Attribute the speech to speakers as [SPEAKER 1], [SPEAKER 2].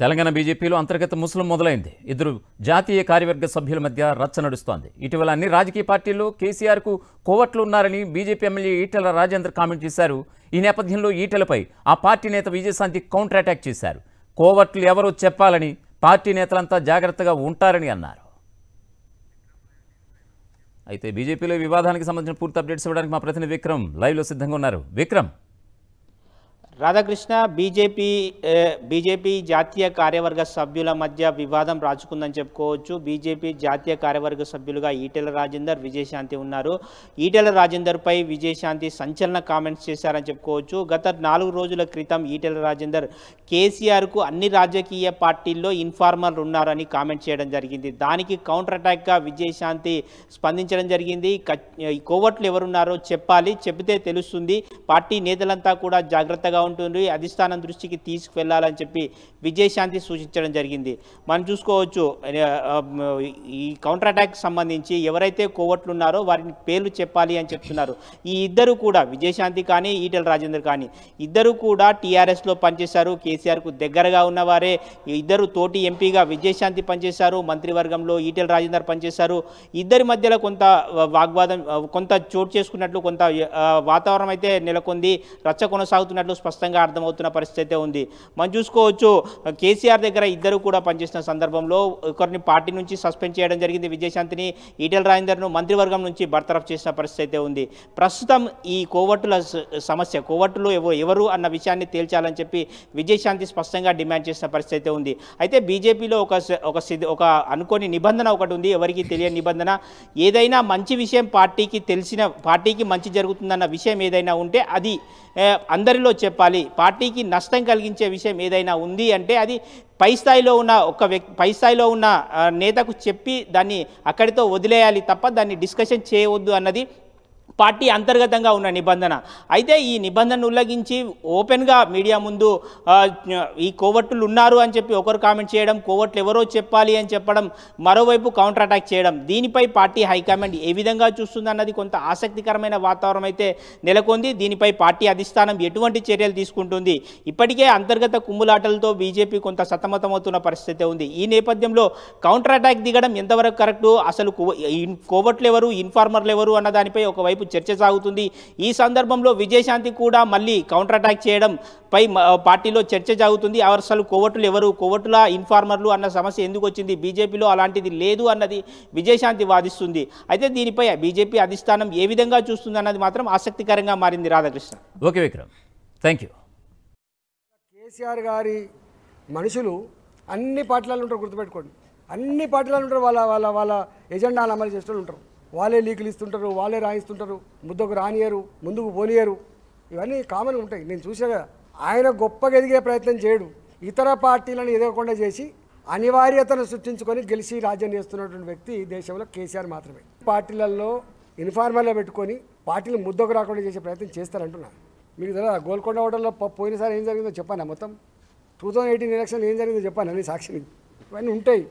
[SPEAKER 1] తెలంగాణ బీజేపీలో అంతర్గత ముస్లిం మొదలైంది ఇద్దరు జాతీయ కార్యవర్గ సభ్యుల మధ్య రచ్చ నడుస్తోంది ఇటీవల అన్ని రాజకీయ పార్టీలు కేసీఆర్కు కోవట్లు ఉన్నారని BJP MLA Etela Rajender comment చేశారు ఈ నేపథ్యంలో ఈటెలపై ఆ పార్టీ నేత విజయశాంతి కౌంటర్ అటాక్ చేశారు కోవట్లు ఎవరో చెప్పాలని పార్టీ నేతలంతా జాగ్రత్తగా ఉంటారని అన్నారు అయితే బీజేపీలో వివాదానికి సంబంధించిన పూర్తి అప్డేట్స్ ఇవ్వడానికి మా ప్రతినిధి విక్రమ్ లైవ్లో సిద్ధంగా ఉన్నారు విక్రమ్
[SPEAKER 2] రాధాకృష్ణ బీజేపీ బీజేపీ జాతీయ కార్యవర్గ సభ్యుల మధ్య వివాదం రాచుకుందని చెప్పుకోవచ్చు బీజేపీ జాతీయ కార్యవర్గ సభ్యులుగా ఈటెల రాజేందర్ విజయశాంతి ఉన్నారు ఈటెల రాజేందర్పై విజయశాంతి సంచలన కామెంట్స్ చేశారని చెప్పుకోవచ్చు గత నాలుగు రోజుల క్రితం ఈటెల రాజేందర్ కేసీఆర్కు అన్ని రాజకీయ పార్టీల్లో ఇన్ఫార్మర్ ఉన్నారని కామెంట్ చేయడం జరిగింది దానికి కౌంటర్ అటాక్గా విజయశాంతి స్పందించడం జరిగింది కోవట్లు ఎవరున్నారో చెప్పాలి చెబితే తెలుస్తుంది పార్టీ నేతలంతా కూడా జాగ్రత్తగా ఉంటుంది అధిష్టానం దృష్టికి తీసుకువెళ్ళాలని చెప్పి విజయశాంతి సూచించడం జరిగింది మనం చూసుకోవచ్చు ఈ కౌంటర్ అటాక్ సంబంధించి ఎవరైతే కోవట్లు ఉన్నారో వారిని పేర్లు చెప్పాలి అని చెప్తున్నారు ఈ ఇద్దరు కూడా విజయశాంతి కానీ ఈటెల రాజేందర్ కానీ ఇద్దరు కూడా టీఆర్ఎస్లో పనిచేశారు కేసీఆర్కు దగ్గరగా ఉన్నవారే ఇద్దరు తోటి ఎంపీగా విజయశాంతి పనిచేశారు మంత్రివర్గంలో ఈటెల రాజేందర్ పనిచేశారు ఇద్దరి మధ్యలో కొంత వాగ్వాదం కొంత చోటు చేసుకున్నట్లు కొంత వాతావరణం అయితే నెలకొంది రచ్చ కొనసాగుతున్నట్లు స్పష్టం స్పష్టంగా అర్థమవుతున్న పరిస్థితి అయితే ఉంది మనం చూసుకోవచ్చు కేసీఆర్ దగ్గర ఇద్దరు కూడా పనిచేసిన సందర్భంలో ఒకరిని పార్టీ నుంచి సస్పెండ్ చేయడం జరిగింది విజయశాంతిని ఈటెల రాజేందర్ను మంత్రివర్గం నుంచి బర్తరఫ్ చేసిన పరిస్థితి అయితే ఉంది ప్రస్తుతం ఈ కోవట్టుల సమస్య కోవట్టులు ఎవరు అన్న విషయాన్ని తేల్చాలని చెప్పి విజయశాంతి స్పష్టంగా డిమాండ్ చేసిన పరిస్థితి అయితే ఉంది అయితే బీజేపీలో ఒక ఒక ఒక అనుకోని నిబంధన ఒకటి ఉంది ఎవరికి తెలియని నిబంధన ఏదైనా మంచి విషయం పార్టీకి తెలిసిన పార్టీకి మంచి జరుగుతుందన్న విషయం ఏదైనా ఉంటే అది అందరిలో చెప్పాలి చెప్పాలి పార్టీకి నష్టం కలిగించే విషయం ఏదైనా ఉంది అంటే అది పై స్థాయిలో ఉన్న ఒక వ్యక్తి పై స్థాయిలో ఉన్న నేతకు చెప్పి దాన్ని అక్కడితో వదిలేయాలి తప్ప దాన్ని డిస్కషన్ చేయవద్దు అన్నది పార్టీ అంతర్గతంగా ఉన్న నిబంధన అయితే ఈ నిబంధనను ఉల్లంఘించి ఓపెన్గా మీడియా ముందు ఈ కోవట్లు ఉన్నారు అని చెప్పి ఒకరు కామెంట్ చేయడం కోవట్లు ఎవరో చెప్పాలి అని చెప్పడం మరోవైపు కౌంటర్ అటాక్ చేయడం దీనిపై పార్టీ హైకమాండ్ ఏ విధంగా చూస్తుందన్నది కొంత ఆసక్తికరమైన వాతావరణం అయితే నెలకొంది దీనిపై పార్టీ అధిష్టానం ఎటువంటి చర్యలు తీసుకుంటుంది ఇప్పటికే అంతర్గత కుమ్ములాటలతో బీజేపీ కొంత సతమతమవుతున్న పరిస్థితి ఉంది ఈ నేపథ్యంలో కౌంటర్ అటాక్ దిగడం ఎంతవరకు కరెక్టు అసలు కోవట్లు ఎవరు ఇన్ఫార్మర్లు ఎవరు అన్న దానిపై ఒకవైపు వైపు చర్చ సాగుతుంది ఈ సందర్భంలో విజయశాంతి కూడా మళ్ళీ కౌంటర్ అటాక్ చేయడం పై పార్టీలో చర్చ జరుగుతుంది అసలు కోవట్లు ఎవరు కోవట్ల ఇన్ఫార్మర్లు అన్న సమస్య ఎందుకు వచ్చింది బీజేపీలో అలాంటిది లేదు అన్నది విజయశాంతి వాదిస్తుంది అయితే దీనిపై బీజేపీ అధిష్టానం ఏ విధంగా చూస్తుంది అన్నది మాత్రం ఆసక్తికరంగా మారింది Radhakrishna okay Vikram thank you
[SPEAKER 3] KCR గారి మనుషులు అన్ని పార్టీలలో ఉంటారు గుర్తుపెట్టుకోండి అన్ని పార్టీలలో ఉంటారు వాళ్ళ వాళ్ళ వాళ్ళ ఎజెండాలు అమలు చేస్తూ ఉంటారు వాళ్ళే లీకులు ఇస్తుంటారు వాళ్ళే రాయిస్తుంటారు ముద్దకు రానియరు ముందుకు పోనియరు ఇవన్నీ కామన్ ఉంటాయి నేను చూసా కదా ఆయన గొప్పగా ఎదిగే ప్రయత్నం చేయడు ఇతర పార్టీలను ఎదగకుండా చేసి అనివార్యతను సృష్టించుకొని గెలిచి రాజ్యాన్ని చేస్తున్నటువంటి వ్యక్తి దేశంలో కేసీఆర్ మాత్రమే పార్టీలలో ఇన్ఫార్మల్గా పెట్టుకొని పార్టీలు ముద్దకు రాకుండా చేసే ప్రయత్నం చేస్తారంటున్నాను మీకు తెలియదు గోల్కొండ హోటల్లో పోయినసారి ఏం జరిగిందో చెప్పాను మొత్తం టూ థౌజండ్ ఎయిటీన్ ఎలక్షన్ ఏం జరిగిందో చెప్పాను అన్ని సాక్షిని ఇవన్నీ ఉంటాయి